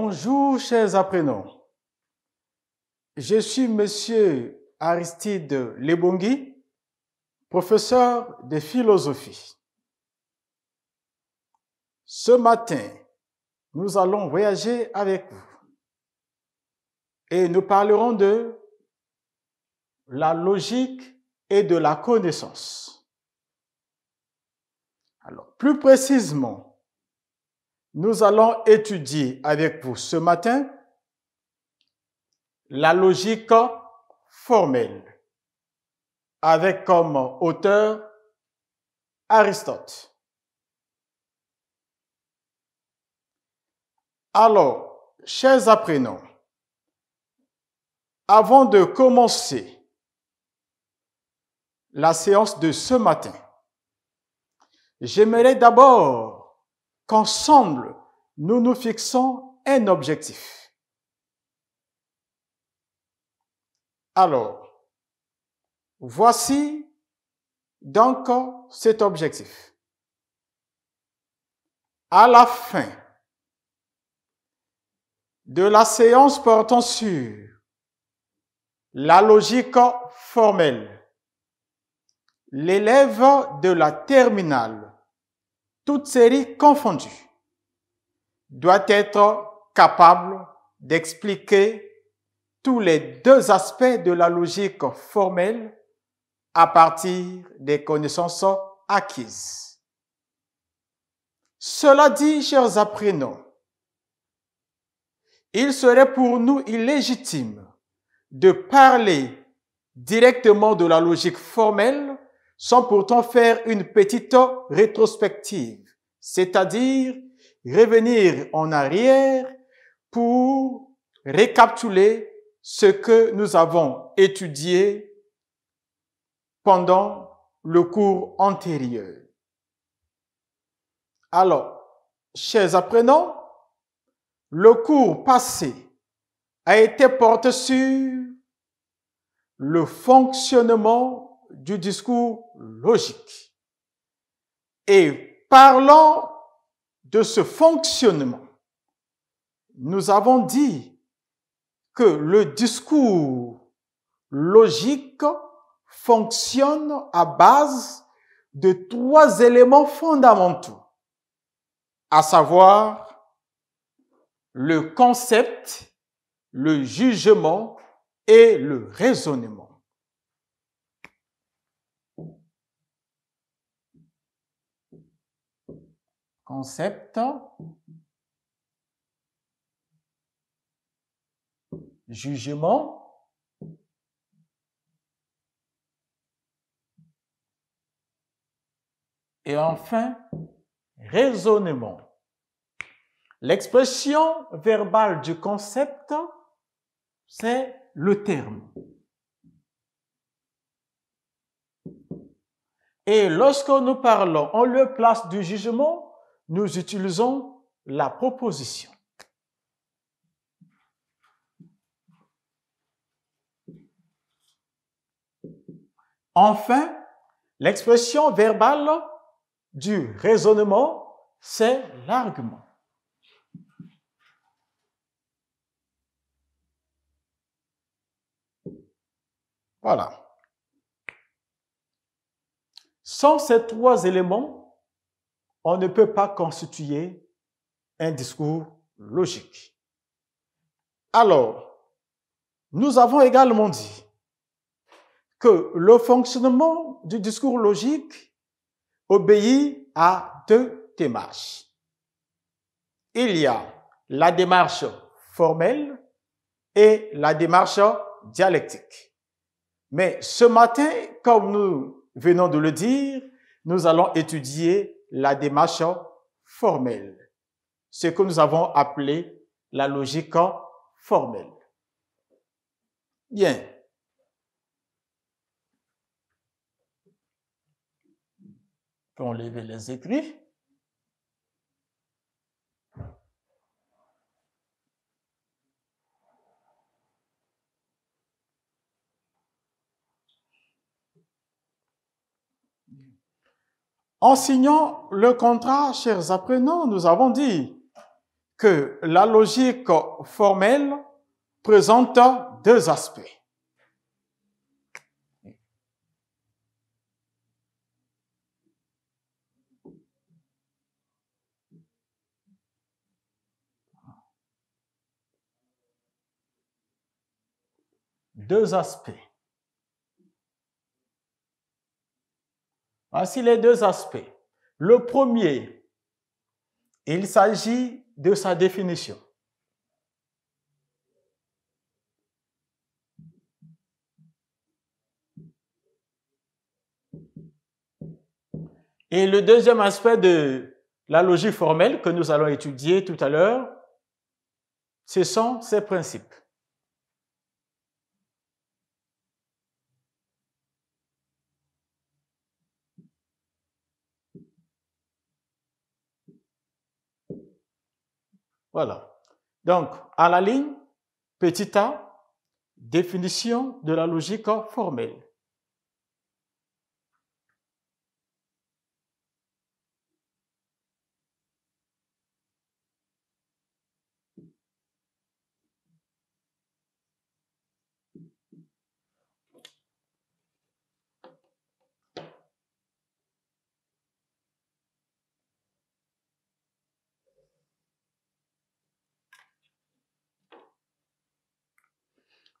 Bonjour, chers apprenants. Je suis Monsieur Aristide Lebongui, professeur de philosophie. Ce matin, nous allons voyager avec vous et nous parlerons de la logique et de la connaissance. Alors, plus précisément, nous allons étudier avec vous ce matin la logique formelle avec comme auteur Aristote. Alors, chers apprenants, avant de commencer la séance de ce matin, j'aimerais d'abord qu'ensemble, nous nous fixons un objectif. Alors, voici donc cet objectif. À la fin de la séance portant sur la logique formelle, l'élève de la terminale toute série confondue, doit être capable d'expliquer tous les deux aspects de la logique formelle à partir des connaissances acquises. Cela dit, chers apprenants, il serait pour nous illégitime de parler directement de la logique formelle sans pourtant faire une petite rétrospective, c'est-à-dire revenir en arrière pour récapituler ce que nous avons étudié pendant le cours antérieur. Alors, chers apprenants, le cours passé a été porté sur le fonctionnement du discours logique. Et parlant de ce fonctionnement, nous avons dit que le discours logique fonctionne à base de trois éléments fondamentaux, à savoir le concept, le jugement et le raisonnement. concept jugement et enfin raisonnement. L'expression verbale du concept, c'est le terme. Et lorsque nous parlons on le place du jugement, nous utilisons la proposition. Enfin, l'expression verbale du raisonnement, c'est l'argument. Voilà. Sans ces trois éléments, on ne peut pas constituer un discours logique. Alors, nous avons également dit que le fonctionnement du discours logique obéit à deux démarches. Il y a la démarche formelle et la démarche dialectique. Mais ce matin, comme nous venons de le dire, nous allons étudier la démarche formelle, ce que nous avons appelé la logique formelle. Bien. On enlever les écrits. En signant le contrat, chers apprenants, nous avons dit que la logique formelle présente deux aspects. Deux aspects. Voici les deux aspects. Le premier, il s'agit de sa définition. Et le deuxième aspect de la logique formelle que nous allons étudier tout à l'heure, ce sont ses principes. Voilà. Donc, à la ligne, petit a, définition de la logique formelle.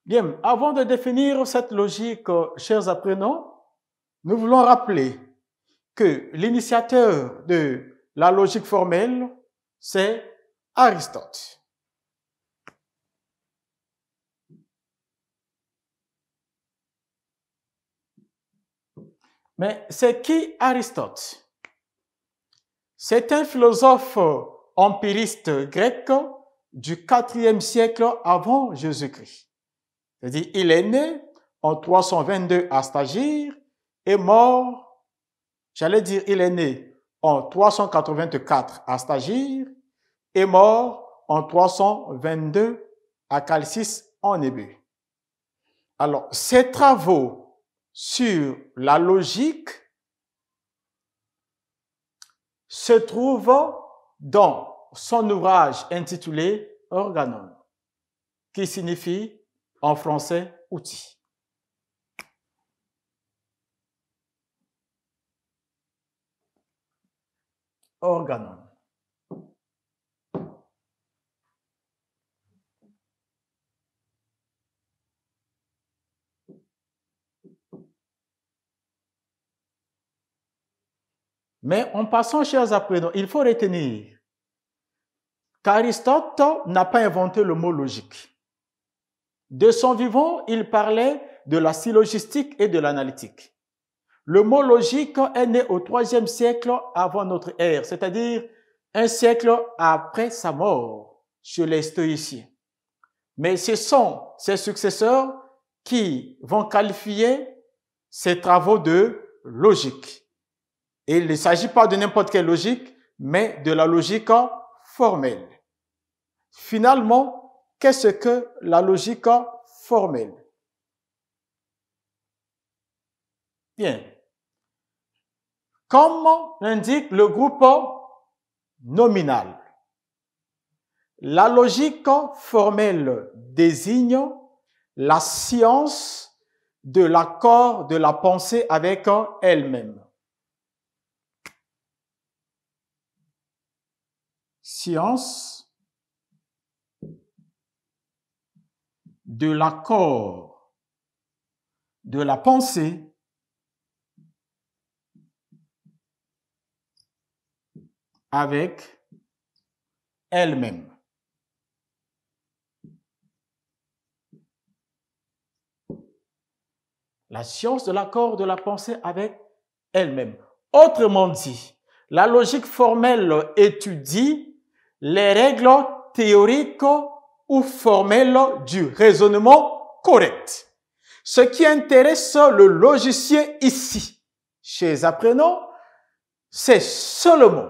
Bien, avant de définir cette logique, euh, chers apprenants, nous voulons rappeler que l'initiateur de la logique formelle, c'est Aristote. Mais c'est qui Aristote C'est un philosophe empiriste grec du IVe siècle avant Jésus-Christ. C'est-à-dire, il est né en 322 à Stagir et mort, j'allais dire, il est né en 384 à Stagir et mort en 322 à Calcis en Ébée. Alors, ses travaux sur la logique se trouvent dans son ouvrage intitulé Organon, qui signifie en français, outil. Organon. Mais en passant, chers apprenants, il faut retenir qu'Aristote n'a pas inventé le mot logique. De son vivant, il parlait de la syllogistique et de l'analytique. Le mot logique est né au troisième siècle avant notre ère, c'est-à-dire un siècle après sa mort chez les stoïciens. Mais ce sont ses successeurs qui vont qualifier ses travaux de logique. Et il ne s'agit pas de n'importe quelle logique, mais de la logique formelle. Finalement, Qu'est-ce que la logique formelle Bien. Comme l'indique le groupe nominal, la logique formelle désigne la science de l'accord de la pensée avec elle-même. Science de l'accord de la pensée avec elle-même. La science de l'accord de la pensée avec elle-même. Autrement dit, la logique formelle étudie les règles théoriques ou formelle du raisonnement correct. Ce qui intéresse le logiciel ici, chez les apprenants, c'est seulement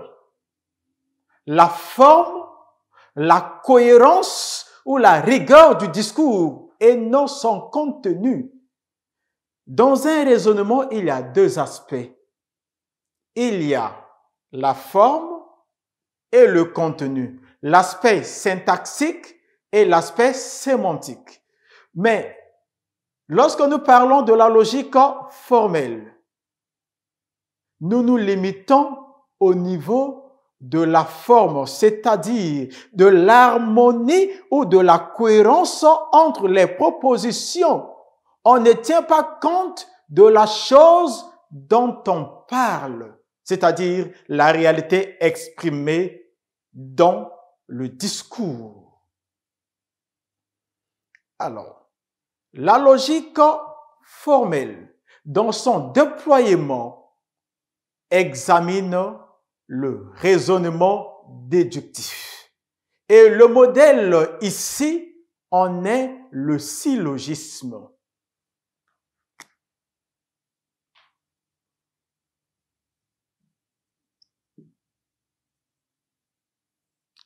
la forme, la cohérence ou la rigueur du discours et non son contenu. Dans un raisonnement, il y a deux aspects. Il y a la forme et le contenu. L'aspect syntaxique et l'aspect sémantique. Mais lorsque nous parlons de la logique formelle, nous nous limitons au niveau de la forme, c'est-à-dire de l'harmonie ou de la cohérence entre les propositions. On ne tient pas compte de la chose dont on parle, c'est-à-dire la réalité exprimée dans le discours. Alors, la logique formelle, dans son déploiement, examine le raisonnement déductif. Et le modèle ici en est le syllogisme.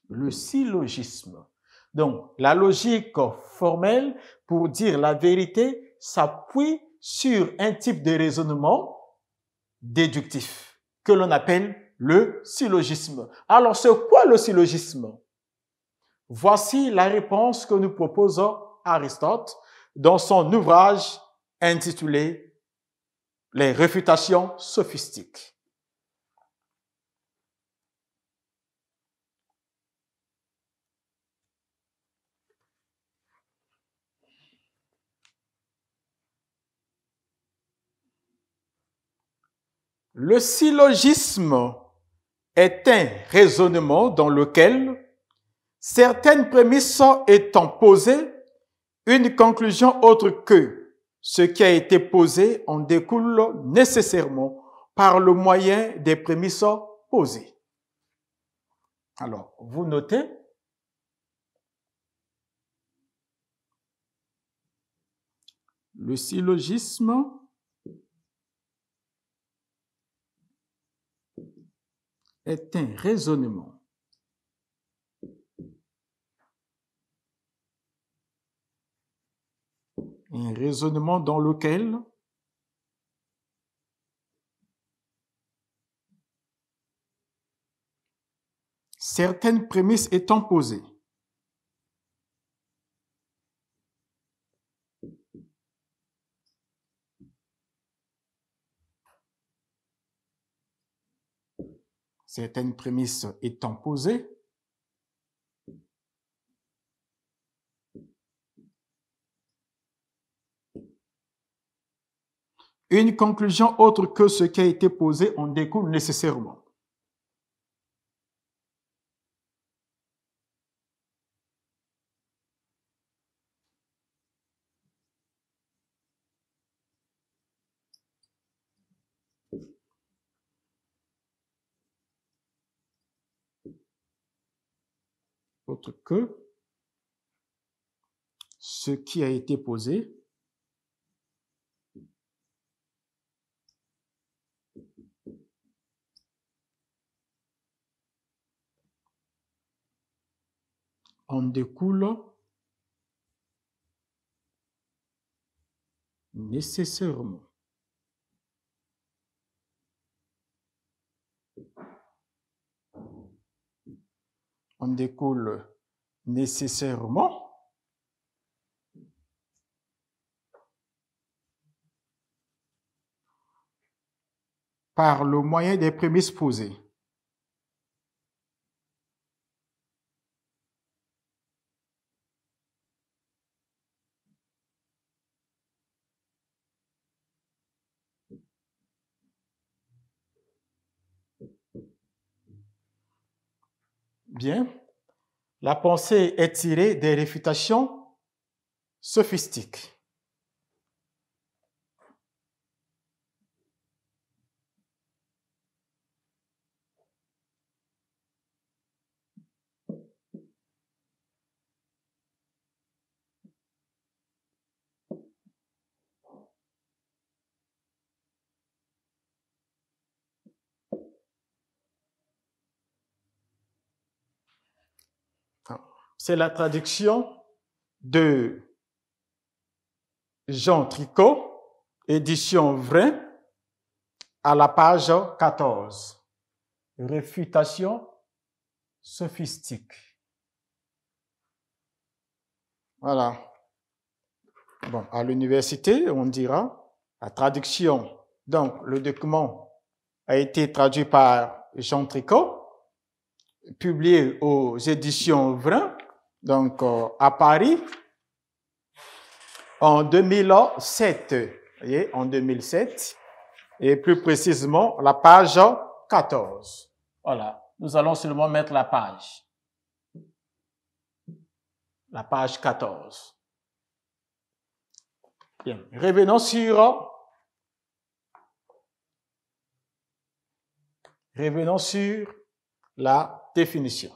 Le syllogisme. Donc, la logique formelle, pour dire la vérité, s'appuie sur un type de raisonnement déductif que l'on appelle le syllogisme. Alors, c'est quoi le syllogisme Voici la réponse que nous propose Aristote dans son ouvrage intitulé Les réfutations sophistiques. Le syllogisme est un raisonnement dans lequel certaines prémisses étant posées, une conclusion autre que ce qui a été posé en découle nécessairement par le moyen des prémisses posées. Alors, vous notez le syllogisme est un raisonnement un raisonnement dans lequel certaines prémices étant posées, certaines prémices étant posées, une conclusion autre que ce qui a été posé en découle nécessairement. que ce qui a été posé en découle nécessairement. On découle nécessairement par le moyen des prémices posées. Bien. La pensée est tirée des réfutations sophistiques. c'est la traduction de Jean Tricot, édition vraie, à la page 14. Réfutation sophistique. Voilà. Bon, à l'université, on dira la traduction. Donc, le document a été traduit par Jean Tricot, publié aux éditions Vrin, donc euh, à Paris en 2007. Voyez, en 2007, et plus précisément la page 14. Voilà, nous allons seulement mettre la page. La page 14. Bien, revenons sur... Revenons sur la définition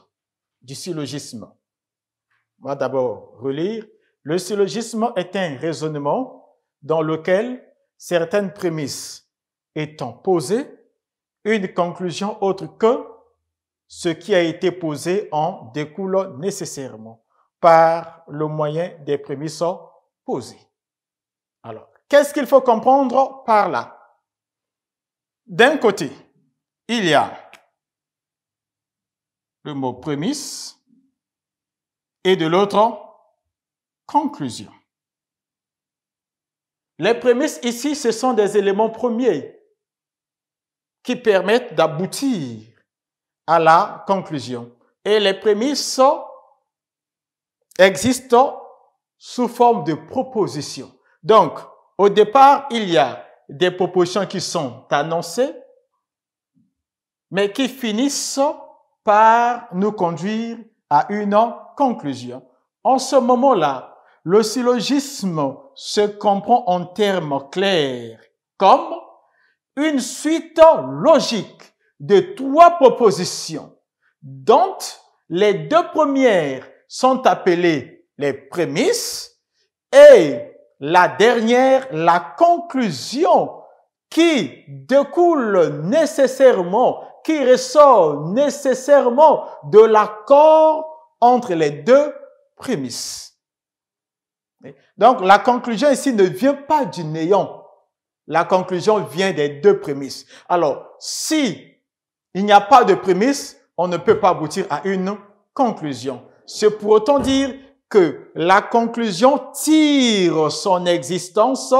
du syllogisme. On va d'abord relire. Le syllogisme est un raisonnement dans lequel certaines prémisses étant posées, une conclusion autre que ce qui a été posé en découle nécessairement par le moyen des prémisses posées. Alors, qu'est-ce qu'il faut comprendre par là D'un côté, il y a le mot prémisse et de l'autre, conclusion. Les prémices ici, ce sont des éléments premiers qui permettent d'aboutir à la conclusion. Et les prémices existent sous forme de propositions. Donc, au départ, il y a des propositions qui sont annoncées, mais qui finissent par nous conduire à une conclusion, en ce moment-là, le syllogisme se comprend en termes clairs comme une suite logique de trois propositions dont les deux premières sont appelées les prémices et la dernière la conclusion qui découle nécessairement, qui ressort nécessairement de l'accord entre les deux prémices. Donc la conclusion ici ne vient pas du néant. La conclusion vient des deux prémices. Alors, si il n'y a pas de prémices, on ne peut pas aboutir à une conclusion. C'est pour autant dire que la conclusion tire son existence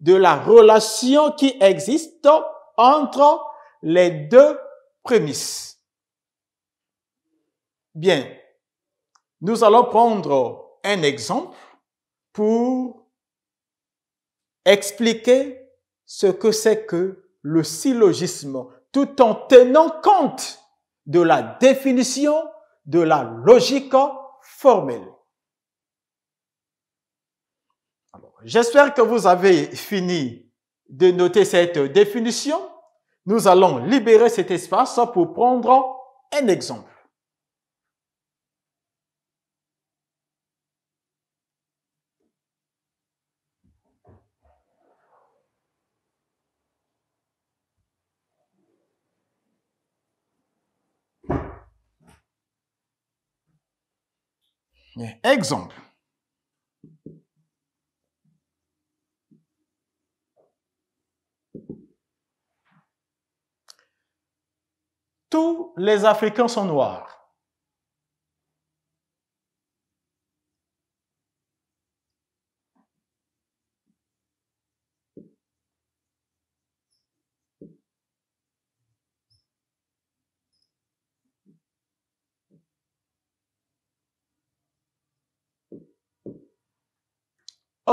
de la relation qui existe entre les deux prémices. Bien, nous allons prendre un exemple pour expliquer ce que c'est que le syllogisme, tout en tenant compte de la définition de la logique formelle. J'espère que vous avez fini de noter cette définition. Nous allons libérer cet espace pour prendre un exemple. Exemple. Tous les Africains sont noirs.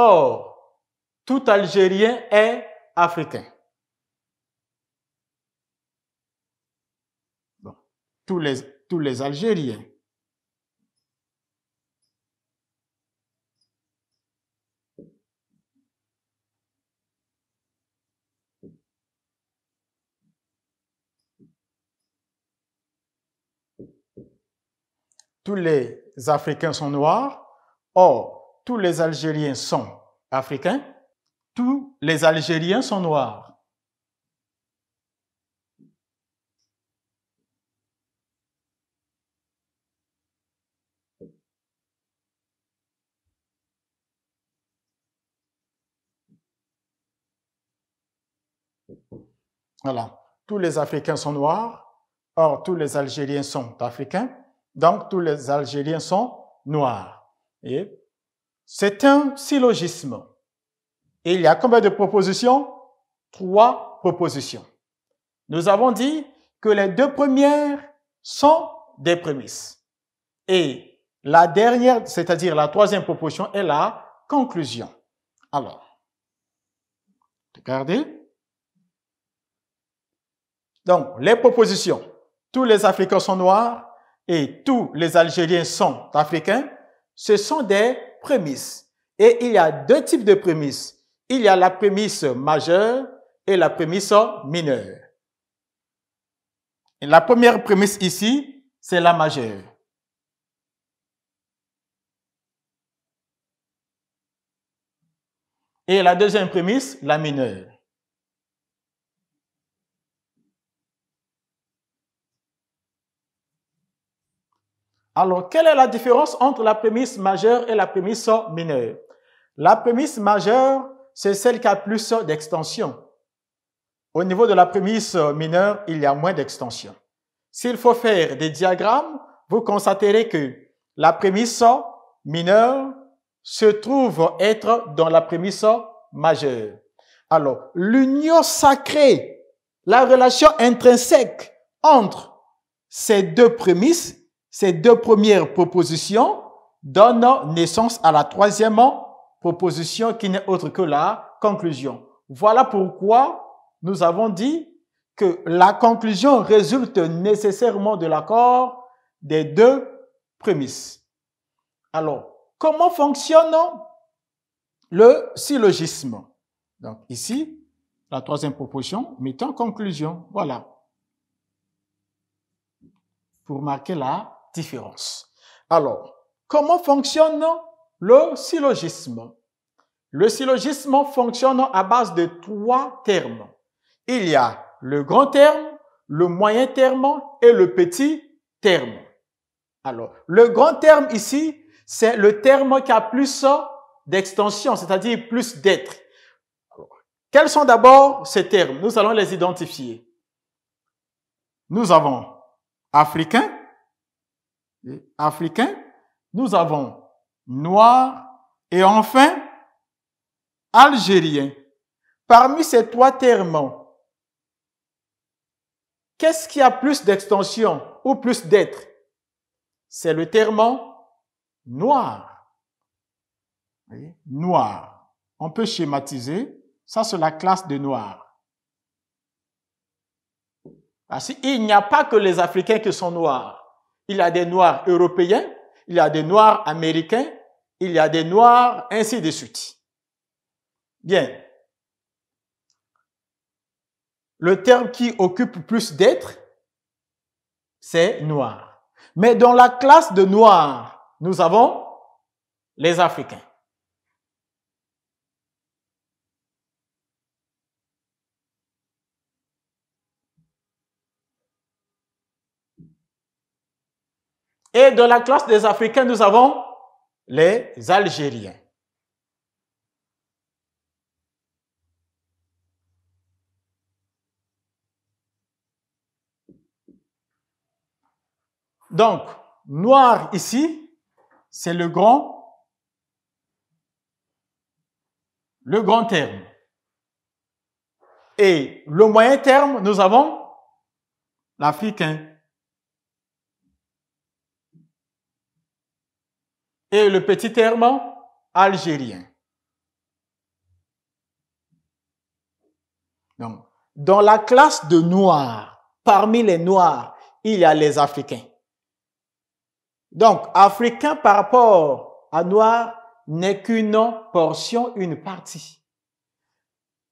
Or, tout Algérien est africain. Tous, les, tous les Algériens. Tous les Africains sont noirs. Or, tous les Algériens sont africains, tous les Algériens sont noirs. Voilà. Tous les Africains sont noirs. Or, tous les Algériens sont africains. Donc, tous les Algériens sont noirs. Et c'est un syllogisme. Et il y a combien de propositions Trois propositions. Nous avons dit que les deux premières sont des prémices. Et la dernière, c'est-à-dire la troisième proposition, est la conclusion. Alors, regardez. Donc, les propositions. Tous les Africains sont noirs et tous les Algériens sont africains ce sont des prémices. Et il y a deux types de prémices. Il y a la prémisse majeure et la prémisse mineure. la première prémisse ici, c'est la majeure. Et la deuxième prémisse, la mineure. Alors, quelle est la différence entre la prémisse majeure et la prémisse mineure La prémisse majeure, c'est celle qui a plus d'extension. Au niveau de la prémisse mineure, il y a moins d'extension. S'il faut faire des diagrammes, vous constaterez que la prémisse mineure se trouve être dans la prémisse majeure. Alors, l'union sacrée, la relation intrinsèque entre ces deux prémices ces deux premières propositions donnent naissance à la troisième proposition qui n'est autre que la conclusion. Voilà pourquoi nous avons dit que la conclusion résulte nécessairement de l'accord des deux prémices. Alors, comment fonctionne le syllogisme Donc ici, la troisième proposition, en conclusion. Voilà. Pour marquer là différence. Alors, comment fonctionne le syllogisme Le syllogisme fonctionne à base de trois termes. Il y a le grand terme, le moyen terme et le petit terme. Alors, le grand terme ici, c'est le terme qui a plus d'extension, c'est-à-dire plus d'être. Quels sont d'abord ces termes Nous allons les identifier. Nous avons africain, africain, nous avons noir et enfin algérien. Parmi ces trois termes, qu'est-ce qui a plus d'extension ou plus d'être C'est le terme noir. noir. On peut schématiser. Ça, c'est la classe de noir. Il n'y a pas que les Africains qui sont noirs. Il y a des noirs européens, il y a des noirs américains, il y a des noirs, ainsi de suite. Bien. Le terme qui occupe plus d'êtres, c'est noir. Mais dans la classe de noirs, nous avons les Africains. Et dans la classe des Africains, nous avons les Algériens. Donc, noir ici, c'est le grand, le grand terme. Et le moyen terme, nous avons l'africain. et le petit Herman algérien. Donc, dans la classe de Noirs, parmi les Noirs, il y a les Africains. Donc, Africain par rapport à Noir n'est qu'une portion, une partie.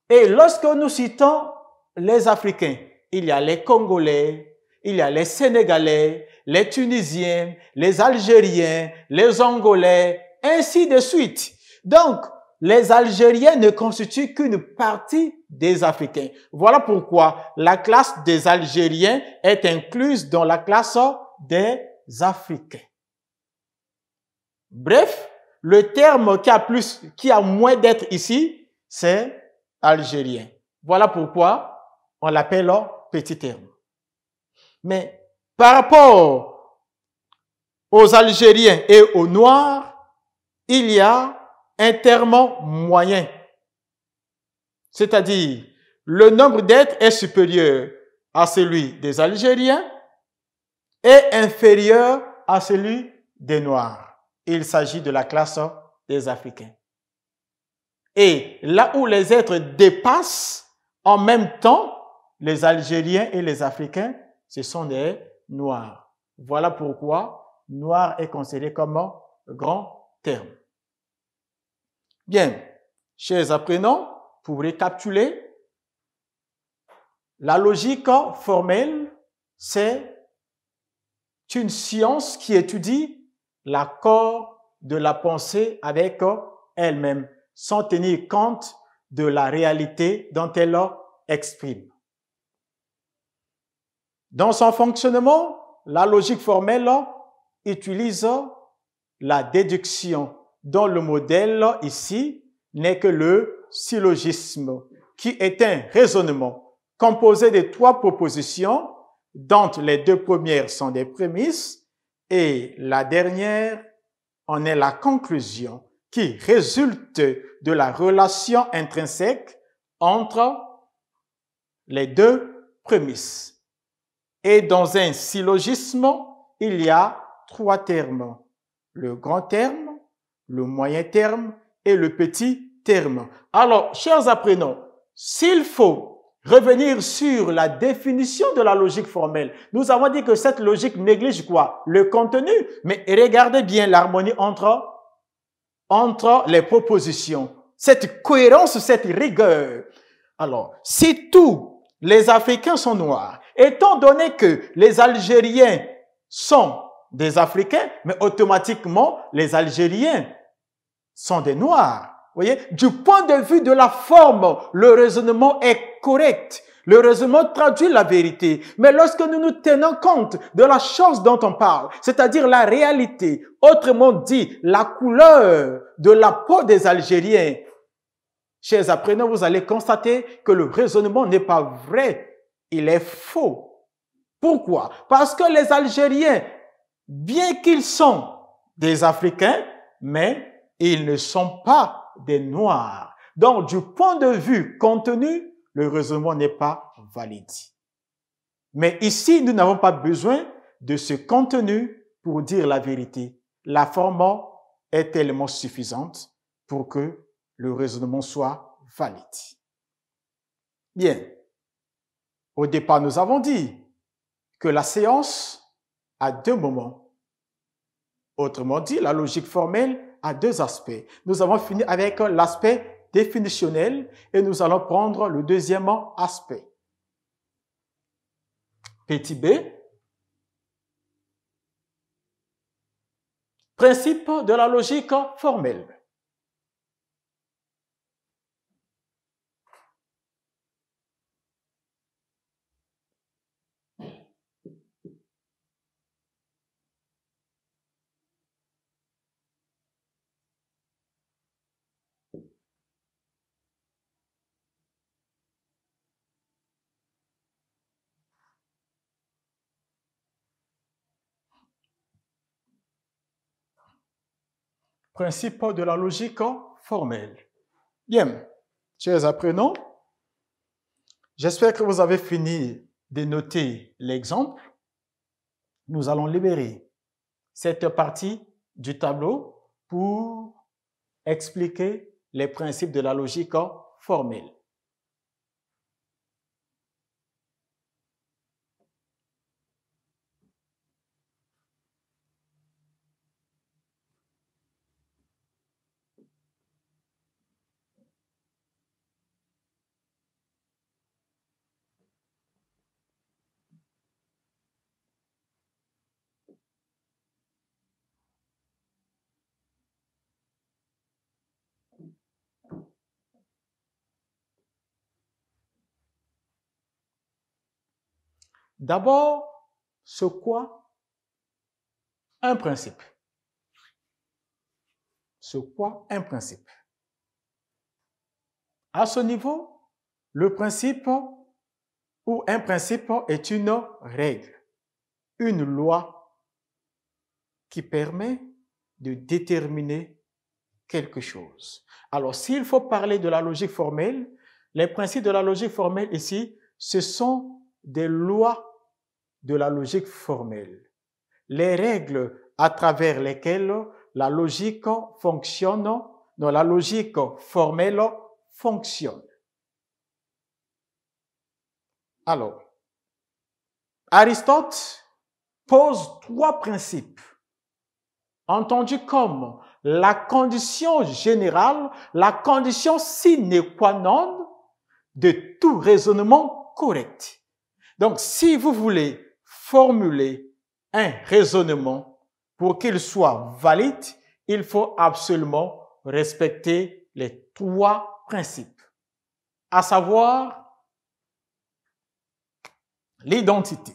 Et lorsque nous citons les Africains, il y a les Congolais, il y a les Sénégalais, les Tunisiens, les Algériens, les Angolais, ainsi de suite. Donc, les Algériens ne constituent qu'une partie des Africains. Voilà pourquoi la classe des Algériens est incluse dans la classe des Africains. Bref, le terme qui a plus, qui a moins d'être ici, c'est algérien. Voilà pourquoi on l'appelle petit terme. Mais par rapport aux Algériens et aux Noirs, il y a un terme moyen. C'est-à-dire, le nombre d'êtres est supérieur à celui des Algériens et inférieur à celui des Noirs. Il s'agit de la classe des Africains. Et là où les êtres dépassent en même temps les Algériens et les Africains, ce sont des noir. Voilà pourquoi noir est considéré comme un grand terme. Bien, chers apprenants, pour récapituler, la logique formelle, c'est une science qui étudie l'accord de la pensée avec elle-même, sans tenir compte de la réalité dont elle exprime. Dans son fonctionnement, la logique formelle utilise la déduction, dont le modèle ici n'est que le syllogisme, qui est un raisonnement composé de trois propositions, dont les deux premières sont des prémices et la dernière en est la conclusion qui résulte de la relation intrinsèque entre les deux prémices. Et dans un syllogisme, il y a trois termes. Le grand terme, le moyen terme et le petit terme. Alors, chers apprenants, s'il faut revenir sur la définition de la logique formelle, nous avons dit que cette logique néglige quoi Le contenu, mais regardez bien l'harmonie entre, entre les propositions, cette cohérence, cette rigueur. Alors, si tous les Africains sont noirs Étant donné que les Algériens sont des Africains, mais automatiquement, les Algériens sont des Noirs. voyez, du point de vue de la forme, le raisonnement est correct. Le raisonnement traduit la vérité. Mais lorsque nous nous tenons compte de la chose dont on parle, c'est-à-dire la réalité, autrement dit, la couleur de la peau des Algériens, chers apprenants, vous allez constater que le raisonnement n'est pas vrai il est faux. Pourquoi Parce que les Algériens, bien qu'ils sont des Africains, mais ils ne sont pas des Noirs. Donc, du point de vue contenu, le raisonnement n'est pas valide. Mais ici, nous n'avons pas besoin de ce contenu pour dire la vérité. La forme est tellement suffisante pour que le raisonnement soit valide. Bien. Au départ, nous avons dit que la séance a deux moments. Autrement dit, la logique formelle a deux aspects. Nous avons fini avec l'aspect définitionnel et nous allons prendre le deuxième aspect. Petit b, principe de la logique formelle. principe de la logique formelle. Bien, chers apprenants, j'espère que vous avez fini de noter l'exemple. Nous allons libérer cette partie du tableau pour expliquer les principes de la logique formelle. D'abord, ce quoi Un principe. Ce quoi Un principe. À ce niveau, le principe ou un principe est une règle, une loi qui permet de déterminer quelque chose. Alors, s'il faut parler de la logique formelle, les principes de la logique formelle ici, ce sont des lois de la logique formelle, les règles à travers lesquelles la logique fonctionne, la logique formelle fonctionne. Alors, Aristote pose trois principes, entendus comme la condition générale, la condition sine qua non de tout raisonnement correct. Donc, si vous voulez formuler un raisonnement, pour qu'il soit valide, il faut absolument respecter les trois principes, à savoir l'identité,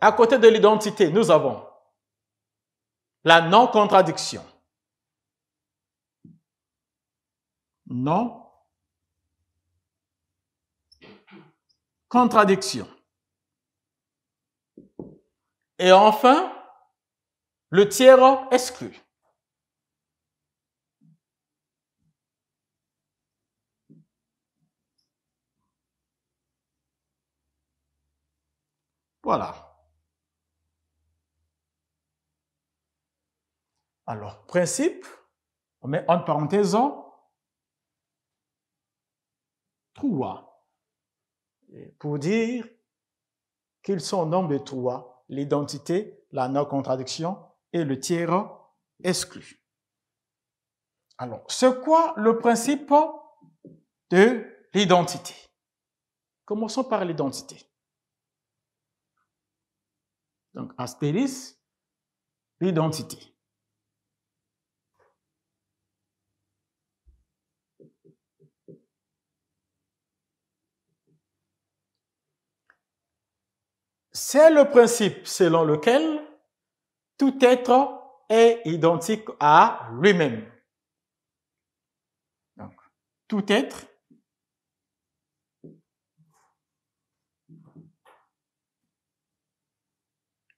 À côté de l'identité, nous avons la non-contradiction. Non. Contradiction. Et enfin, le tiers exclu. Voilà. Alors, principe, on met en parenthèse, trois, pour dire qu'ils sont nombre de trois, l'identité, la non-contradiction et le tiers exclu. Alors, c'est quoi le principe de l'identité Commençons par l'identité. Donc, astéris, l'identité. C'est le principe selon lequel tout être est identique à lui-même. Donc, tout être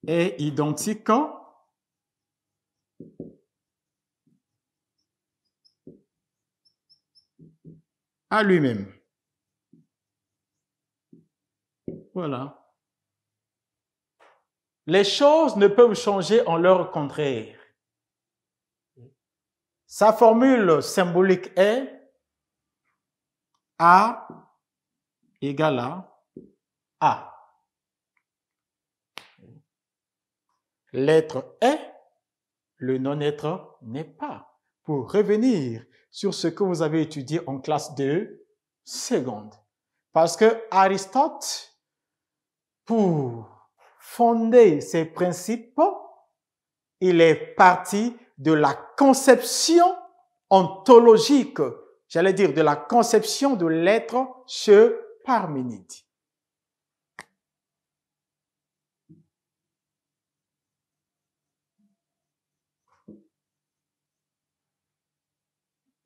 est identique à lui-même. Voilà. Les choses ne peuvent changer en leur contraire. Sa formule symbolique est A égale à A. L'être est, le non-être n'est pas. Pour revenir sur ce que vous avez étudié en classe 2, seconde. Parce que Aristote, pour fondé ses principes, il est parti de la conception ontologique, j'allais dire de la conception de l'être chez Parménide.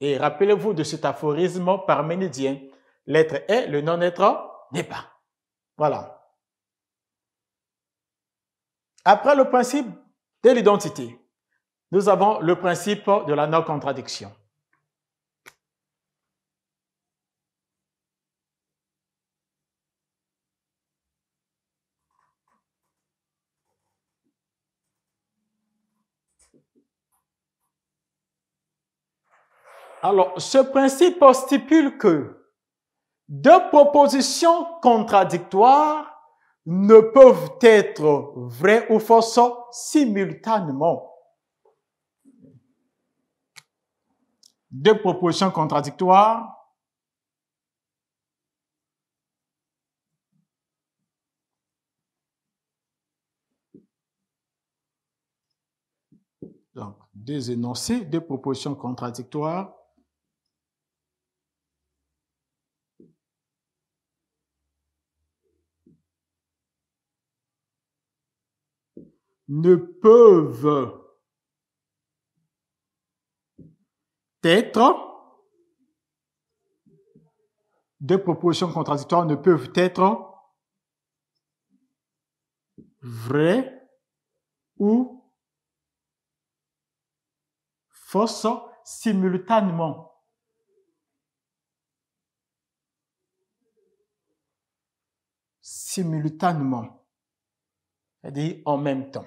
Et rappelez-vous de cet aphorisme parménidien, l'être est, le non-être n'est pas. Voilà, après le principe de l'identité, nous avons le principe de la non-contradiction. Alors, ce principe stipule que deux propositions contradictoires ne peuvent être vraies ou fausses simultanément. Deux propositions contradictoires. Donc, deux énoncés, deux propositions contradictoires. ne peuvent être, deux propositions contradictoires ne peuvent être vraies ou fausses simultanément. Simultanément, c'est-à-dire en même temps.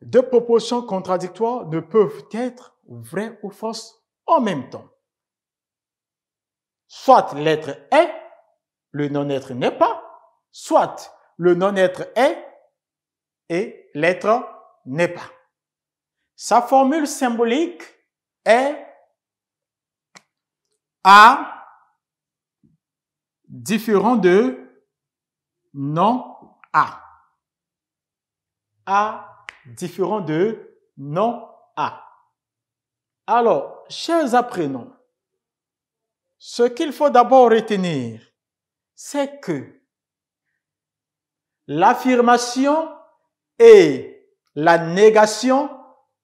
Deux propositions contradictoires ne peuvent être vraies ou fausses en même temps. Soit l'être est, le non-être n'est pas, soit le non-être est et l'être n'est pas. Sa formule symbolique est A différent de non A. A différent de non A. Alors, chers apprenants, ce qu'il faut d'abord retenir, c'est que l'affirmation et la négation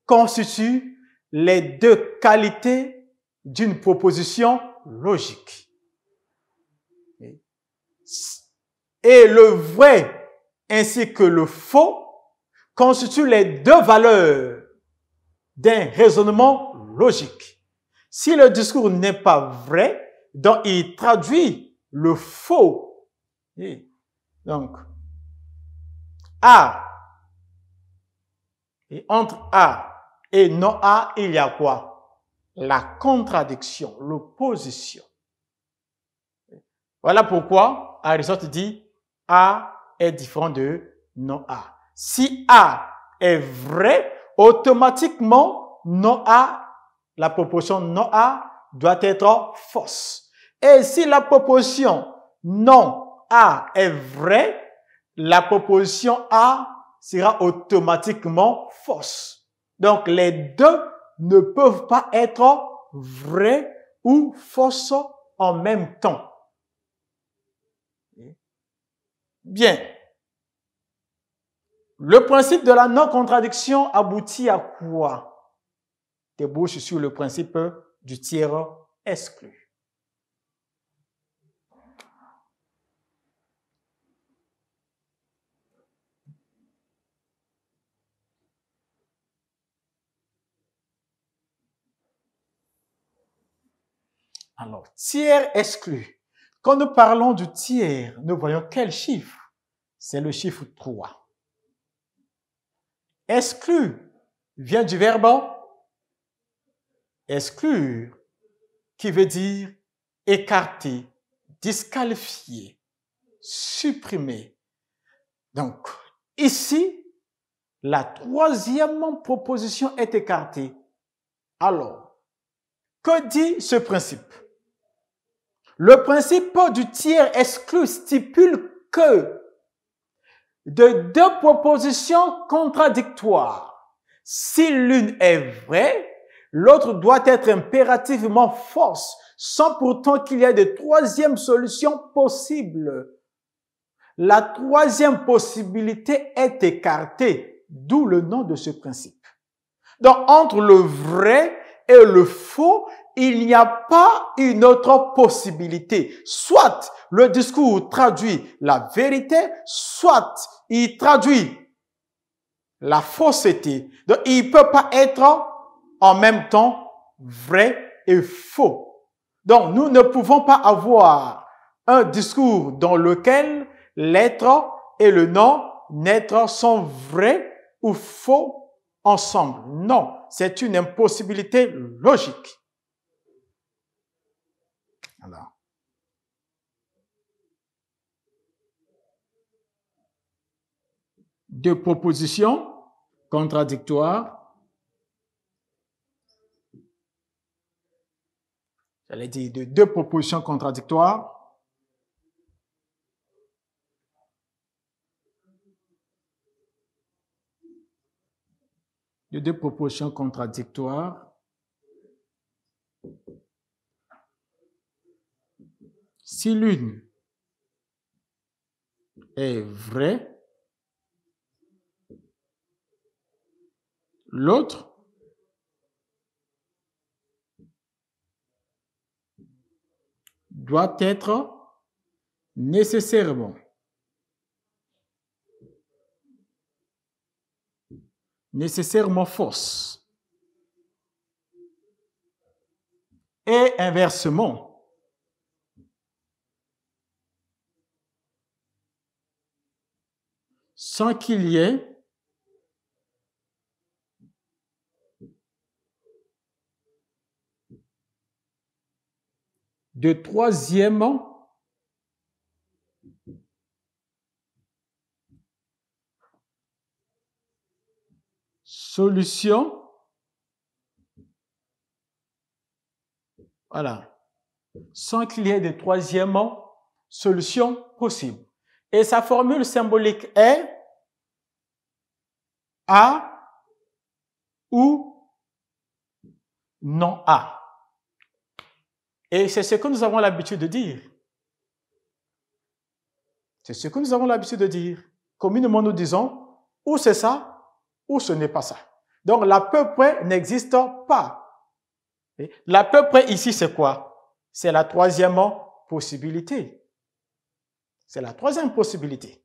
constituent les deux qualités d'une proposition logique. Et le vrai ainsi que le faux constitue les deux valeurs d'un raisonnement logique. Si le discours n'est pas vrai, donc il traduit le faux. Donc, A. Et entre A et non A, il y a quoi La contradiction, l'opposition. Voilà pourquoi Aristote dit A est différent de non A. Si A est vrai, automatiquement, non A, la proposition non A doit être fausse. Et si la proposition non A est vraie, la proposition A sera automatiquement fausse. Donc les deux ne peuvent pas être vraies ou fausses en même temps. Bien. Le principe de la non-contradiction aboutit à quoi Débouche sur le principe du tiers exclu. Alors, tiers exclu. Quand nous parlons du tiers, nous voyons quel chiffre C'est le chiffre 3. « Exclu » vient du verbe exclure, qui veut dire écarter, disqualifier, supprimer. Donc, ici, la troisième proposition est écartée. Alors, que dit ce principe Le principe du tiers exclu stipule que de deux propositions contradictoires. Si l'une est vraie, l'autre doit être impérativement fausse, sans pourtant qu'il y ait de troisième solution possible. La troisième possibilité est écartée, d'où le nom de ce principe. Donc, entre le vrai et le faux, il n'y a pas une autre possibilité. Soit le discours traduit la vérité, soit il traduit la fausseté. Donc, il ne peut pas être en même temps vrai et faux. Donc, nous ne pouvons pas avoir un discours dans lequel l'être et le non-être sont vrais ou faux ensemble. Non, c'est une impossibilité logique. Deux propositions contradictoires. J'allais dire de deux propositions contradictoires. De deux propositions contradictoires. Si l'une est vraie, l'autre doit être nécessairement nécessairement fausse. Et inversement, sans qu'il y ait de troisième solution. Voilà. Sans qu'il y ait de troisième solution possible. Et sa formule symbolique est a ou non A. Et c'est ce que nous avons l'habitude de dire. C'est ce que nous avons l'habitude de dire. Communément, nous disons ou c'est ça ou ce n'est pas ça. Donc, la peu près n'existe pas. La peu près ici, c'est quoi C'est la troisième possibilité. C'est la troisième possibilité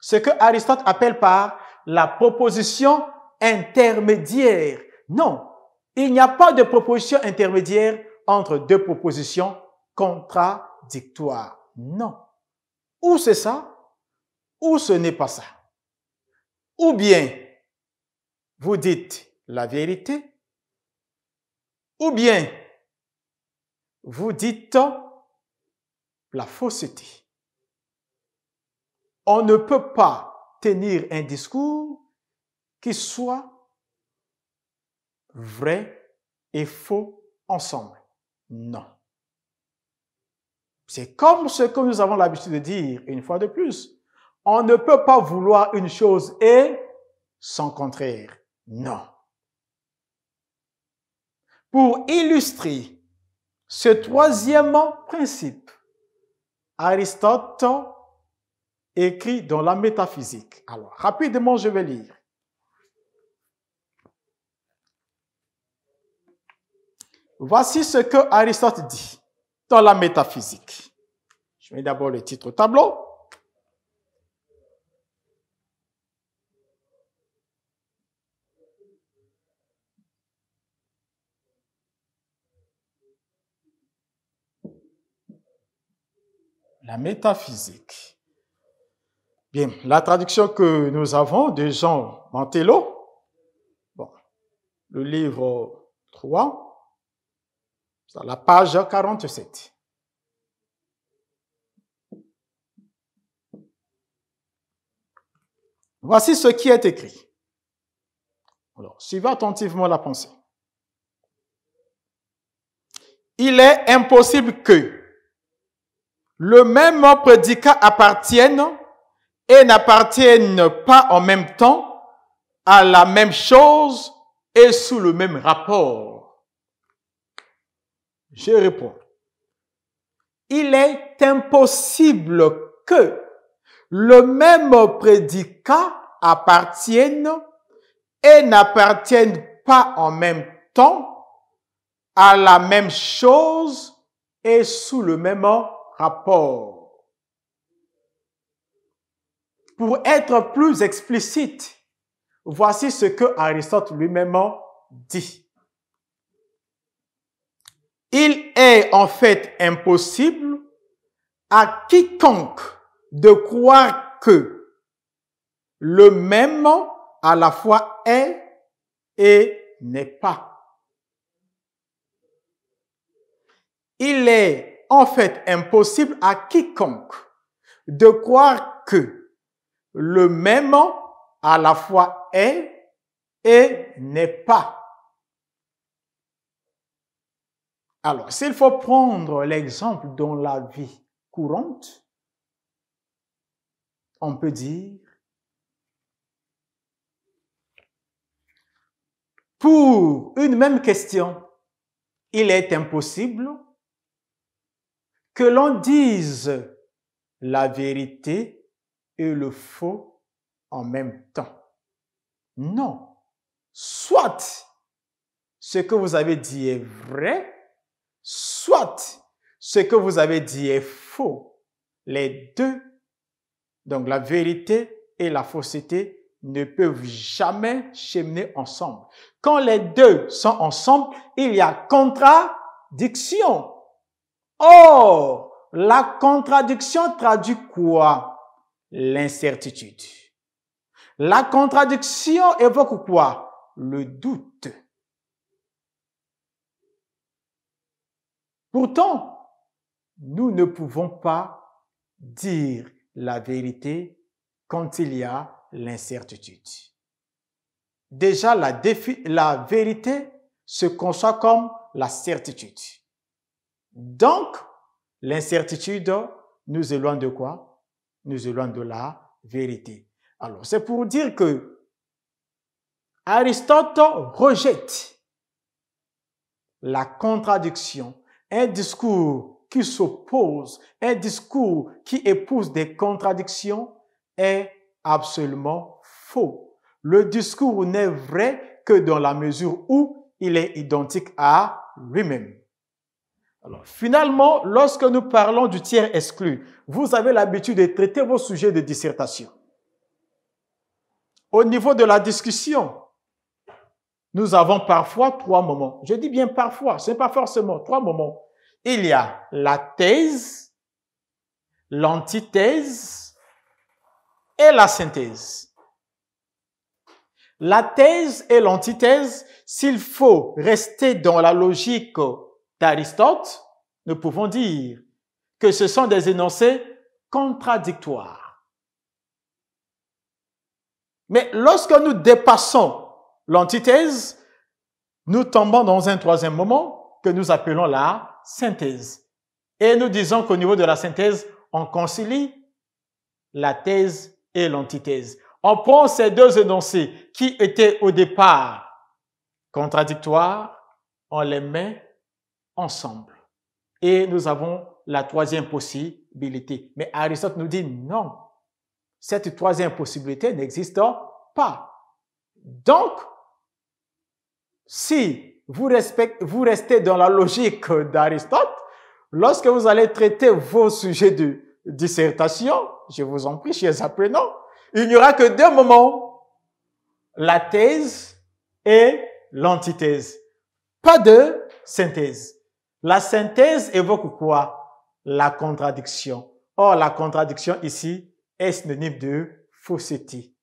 ce que Aristote appelle par la proposition intermédiaire. Non, il n'y a pas de proposition intermédiaire entre deux propositions contradictoires. Non. Ou c'est ça, ou ce n'est pas ça. Ou bien, vous dites la vérité, ou bien, vous dites la fausseté. On ne peut pas tenir un discours qui soit vrai et faux ensemble. Non. C'est comme ce que nous avons l'habitude de dire une fois de plus. On ne peut pas vouloir une chose et son contraire. Non. Pour illustrer ce troisième principe, Aristote écrit dans la métaphysique. Alors, rapidement, je vais lire. Voici ce que Aristote dit dans la métaphysique. Je mets d'abord le titre au tableau. La métaphysique. Bien, la traduction que nous avons de Jean Mantello, le livre 3, la page 47. Voici ce qui est écrit. Alors, suivez attentivement la pensée. Il est impossible que le même prédicat appartienne et n'appartiennent pas en même temps à la même chose et sous le même rapport Je réponds. Il est impossible que le même prédicat appartienne et n'appartienne pas en même temps à la même chose et sous le même rapport. Pour être plus explicite, voici ce que Aristote lui-même dit. Il est en fait impossible à quiconque de croire que le même à la fois est et n'est pas. Il est en fait impossible à quiconque de croire que le même à la fois est et n'est pas. Alors, s'il faut prendre l'exemple dans la vie courante, on peut dire, pour une même question, il est impossible que l'on dise la vérité et le faux en même temps. Non. Soit ce que vous avez dit est vrai, soit ce que vous avez dit est faux. Les deux, donc la vérité et la fausseté, ne peuvent jamais cheminer ensemble. Quand les deux sont ensemble, il y a contradiction. Or, la contradiction traduit quoi l'incertitude. La contradiction évoque quoi Le doute. Pourtant, nous ne pouvons pas dire la vérité quand il y a l'incertitude. Déjà, la, la vérité se conçoit comme la certitude. Donc, l'incertitude nous éloigne de quoi nous éloignons de la vérité. Alors, c'est pour dire que Aristote rejette la contradiction, un discours qui s'oppose, un discours qui épouse des contradictions est absolument faux. Le discours n'est vrai que dans la mesure où il est identique à lui-même. Alors, finalement, lorsque nous parlons du tiers exclu, vous avez l'habitude de traiter vos sujets de dissertation. Au niveau de la discussion, nous avons parfois trois moments. Je dis bien parfois, ce n'est pas forcément trois moments. Il y a la thèse, l'antithèse et la synthèse. La thèse et l'antithèse, s'il faut rester dans la logique d'Aristote, nous pouvons dire que ce sont des énoncés contradictoires. Mais lorsque nous dépassons l'antithèse, nous tombons dans un troisième moment que nous appelons la synthèse. Et nous disons qu'au niveau de la synthèse, on concilie la thèse et l'antithèse. On prend ces deux énoncés qui étaient au départ contradictoires, on les met ensemble. Et nous avons la troisième possibilité. Mais Aristote nous dit non, cette troisième possibilité n'existe pas. Donc, si vous, respectez, vous restez dans la logique d'Aristote, lorsque vous allez traiter vos sujets de dissertation, je vous en prie, chers apprenants, il n'y aura que deux moments, la thèse et l'antithèse. Pas de synthèse. La synthèse évoque quoi La contradiction. Or, la contradiction ici est synonyme de fausseté.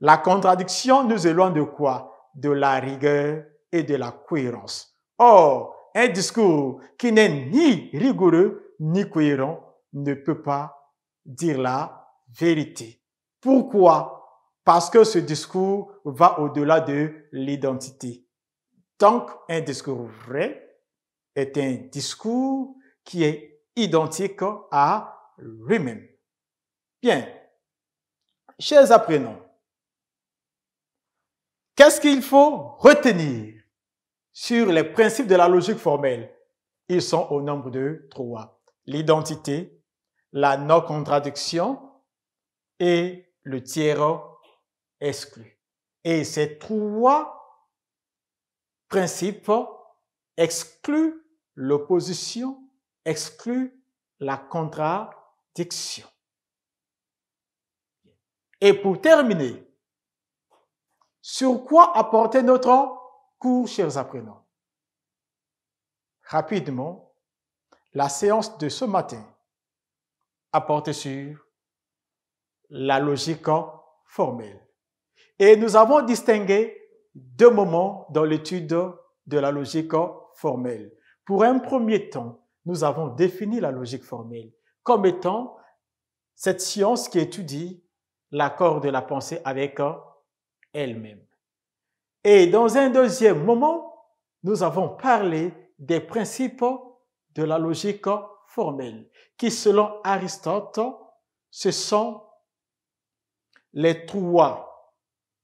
La contradiction nous éloigne de quoi De la rigueur et de la cohérence. Or, un discours qui n'est ni rigoureux ni cohérent ne peut pas dire la vérité. Pourquoi Parce que ce discours va au-delà de l'identité. Donc, un discours vrai est un discours qui est identique à lui-même. Bien. Chers apprenants, qu'est-ce qu'il faut retenir sur les principes de la logique formelle? Ils sont au nombre de trois. L'identité, la non-contradiction et le tiers exclu. Et ces trois principes excluent l'opposition exclut la contradiction. Et pour terminer, sur quoi apporter notre cours, chers apprenants Rapidement, la séance de ce matin apporte sur la logique formelle. Et nous avons distingué deux moments dans l'étude de la logique formelle. Pour un premier temps, nous avons défini la logique formelle comme étant cette science qui étudie l'accord de la pensée avec elle-même. Et dans un deuxième moment, nous avons parlé des principes de la logique formelle, qui selon Aristote, ce sont les trois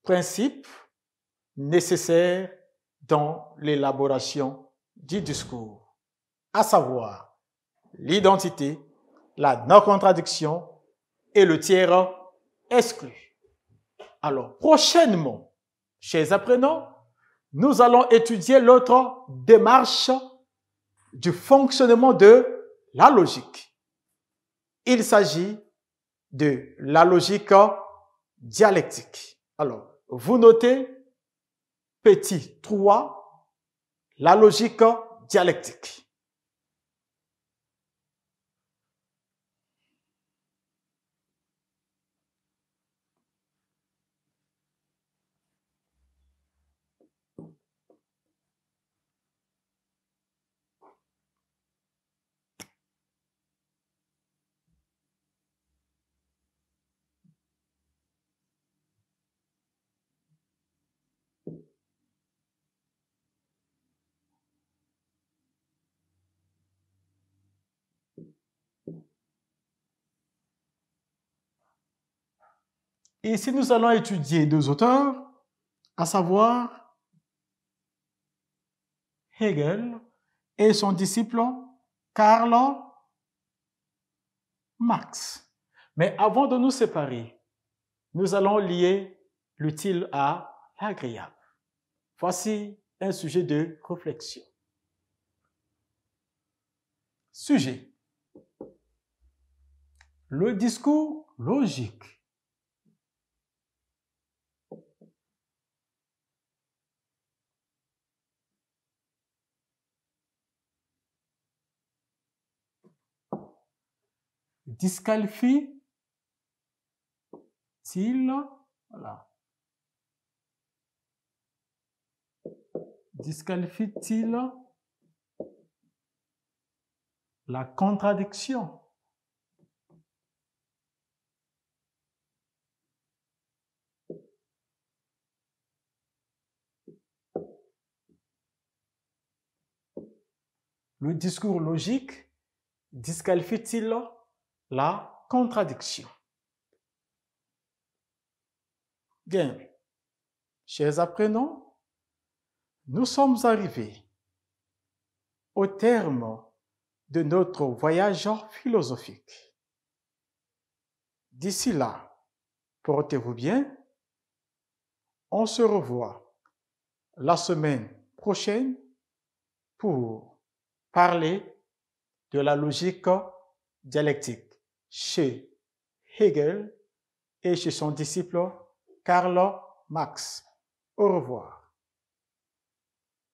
principes nécessaires dans l'élaboration du discours, à savoir l'identité, la non-contradiction et le tiers exclu. Alors, prochainement, chers apprenants, nous allons étudier l'autre démarche du fonctionnement de la logique. Il s'agit de la logique dialectique. Alors, vous notez petit 3, la logique dialectique. Ici, nous allons étudier deux auteurs, à savoir Hegel et son disciple Karl Marx. Mais avant de nous séparer, nous allons lier l'utile à l'agréable. Voici un sujet de réflexion. Sujet. Le discours logique disqualifie t il la contradiction Le discours logique disqualifie-t-il la contradiction. Bien, chers apprenants, nous sommes arrivés au terme de notre voyage philosophique. D'ici là, portez-vous bien. On se revoit la semaine prochaine pour parler de la logique dialectique chez Hegel et chez son disciple Carlo Marx. Au revoir.